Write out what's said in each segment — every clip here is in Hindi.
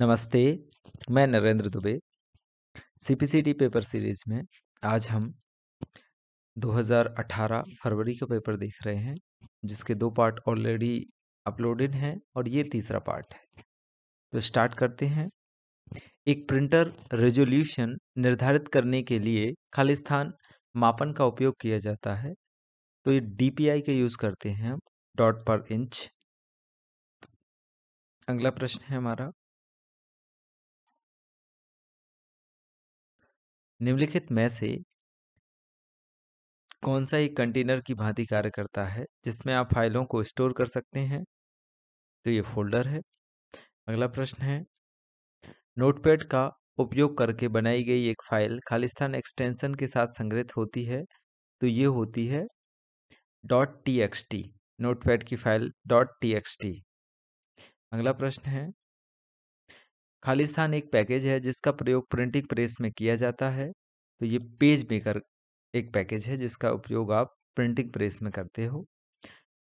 नमस्ते मैं Narendra Dubey CPCT paper series में आज हम 2018 फरवरी का पेपर देख रहे हैं जिसके दो पार्ट ऑलरेडी अपलोडेड हैं और ये तीसरा पार्ट है तो स्टार्ट करते हैं एक प्रिंटर रेजोल्यूशन निर्धारित करने के लिए स्थान मापन का उपयोग किया जाता है तो ये डीपीआई का यूज़ करते हैं डॉट पर इंच अगला प्रश्न है हमारा निम्नलिखित में से कौन सा एक कंटेनर की भांति कार्य करता है जिसमें आप फाइलों को स्टोर कर सकते हैं तो ये फोल्डर है अगला प्रश्न है नोटपैड का उपयोग करके बनाई गई एक फाइल खालिस्तान एक्सटेंशन के साथ संग्रहित होती है तो ये होती है dot T X T Notepad की file dot T X T अगला प्रश्न है खालिस्तान एक पैकेज है जिसका प्रयोग प्रिंटिंग प्रेस में किया जाता है तो ये पेज मेकर एक पैकेज है जिसका उपयोग आप प्रिंटिंग प्रेस में करते हो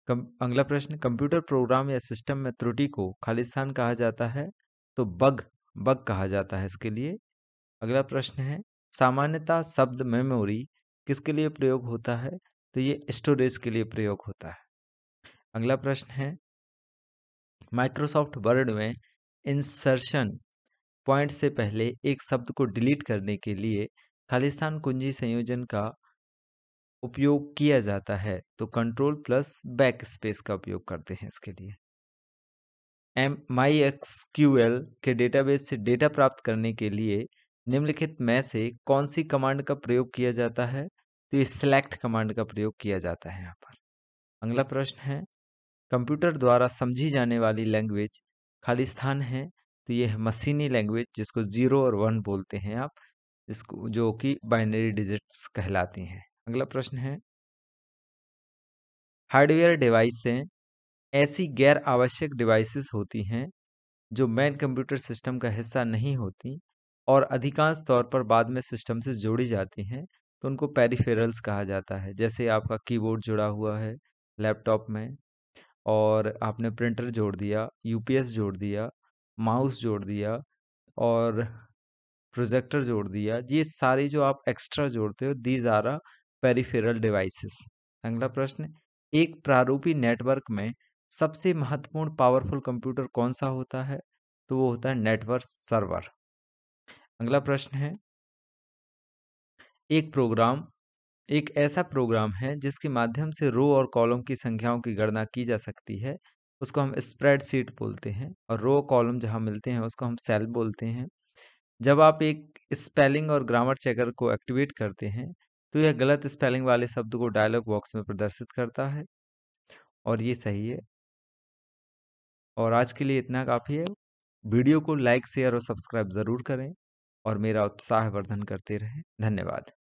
कम, अगला प्रश्न कंप्यूटर प्रोग्राम या सिस्टम में त्रुटि को खालिस्तान कहा जाता है तो बग बग कहा जाता है इसके लिए अगला प्रश्न है सामान्यता शब्द मेमोरी किसके लिए प्रयोग होता है तो ये स्टोरेज के लिए प्रयोग होता है अगला प्रश्न है माइक्रोसॉफ्ट वर्ड में इंसर्शन पॉइंट से पहले एक शब्द को डिलीट करने के लिए खालिस्तान कुंजी संयोजन का उपयोग किया जाता है तो कंट्रोल प्लस बैक स्पेस का उपयोग करते हैं इसके लिए M MySQL के डेटाबेस से डेटा प्राप्त करने के लिए निम्नलिखित में से कौन सी कमांड का प्रयोग किया जाता है तो ये सिलेक्ट कमांड का प्रयोग किया जाता है यहाँ पर अगला प्रश्न है कंप्यूटर द्वारा समझी जाने वाली लैंग्वेज स्थान है तो ये है मशीनी लैंग्वेज जिसको जीरो और वन बोलते हैं आप इसको जो कि बाइनरी डिजिट्स कहलाती हैं अगला प्रश्न है हार्डवेयर डिवाइसें ऐसी गैर आवश्यक डिवाइसेस होती हैं जो मेन कंप्यूटर सिस्टम का हिस्सा नहीं होती और अधिकांश तौर पर बाद में सिस्टम से जोड़ी जाती हैं तो उनको पेरीफेरल्स कहा जाता है जैसे आपका कीबोर्ड जुड़ा हुआ है लैपटॉप में और आपने प्रिंटर जोड़ दिया यूपीएस जोड़ दिया माउस जोड़ दिया और प्रोजेक्टर जोड़ दिया ये सारी जो आप एक्स्ट्रा जोड़ते हो these are uh peripheral devices अगला प्रश्न एक प्रारूपी नेटवर्क में सबसे महत्वपूर्ण पावरफुल कंप्यूटर कौन सा होता है तो वो होता है नेटवर्क सर्वर अगला प्रश्न है एक प्रोग्राम एक ऐसा प्रोग्राम है जिसके माध्यम से रो और कॉलम की संख्याओं की गणना की जा सकती है उसको हम स्प्रेड सीट बोलते हैं और रो कॉलम जहाँ मिलते हैं उसको हम सेल बोलते हैं जब आप एक स्पेलिंग और ग्रामर चेकर को एक्टिवेट करते हैं तो यह गलत स्पेलिंग वाले शब्द को डायलॉग बॉक्स में प्रदर्शित करता है और ये सही है और आज के लिए इतना काफ़ी है वीडियो को लाइक शेयर और सब्सक्राइब ज़रूर करें और मेरा उत्साहवर्धन करते रहें धन्यवाद